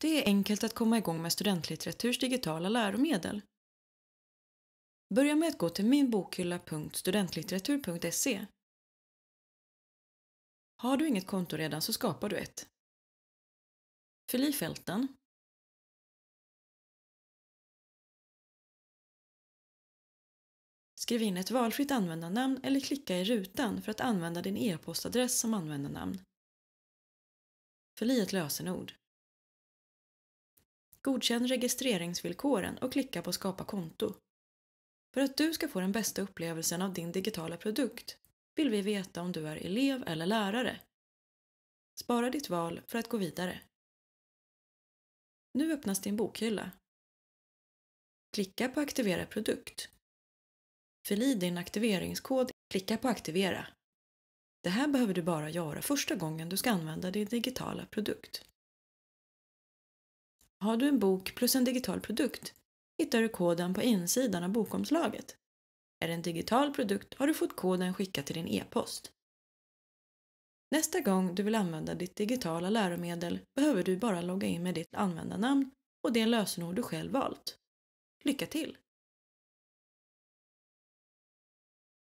Det är enkelt att komma igång med studentlitteraturs digitala läromedel. Börja med att gå till minbokhylla.studentlitteratur.se. Har du inget konto redan så skapar du ett. Fyll i fälten Skriv in ett valfritt användarnamn eller klicka i rutan för att använda din e-postadress som användarnamn. Fyll i ett lösenord. Godkänn registreringsvillkoren och klicka på Skapa konto. För att du ska få den bästa upplevelsen av din digitala produkt vill vi veta om du är elev eller lärare. Spara ditt val för att gå vidare. Nu öppnas din bokhylla. Klicka på Aktivera produkt. Fyll i din aktiveringskod, klicka på Aktivera. Det här behöver du bara göra första gången du ska använda din digitala produkt. Har du en bok plus en digital produkt hittar du koden på insidan av bokomslaget. Är det en digital produkt har du fått koden skickad till din e-post. Nästa gång du vill använda ditt digitala läromedel behöver du bara logga in med ditt användarnamn och det lösenord du själv valt. Lycka till!